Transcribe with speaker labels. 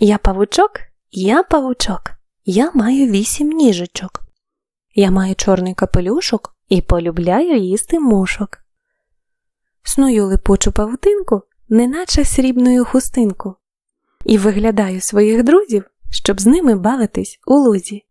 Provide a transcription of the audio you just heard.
Speaker 1: Я павучок, я павучок, я маю вісім ніжечок. Я маю чорний капелюшок і полюбляю їсти мушок. Сную липучу павутинку, неначе срібною хустинку, і виглядаю своїх друзів, щоб з ними бавитись у лузі.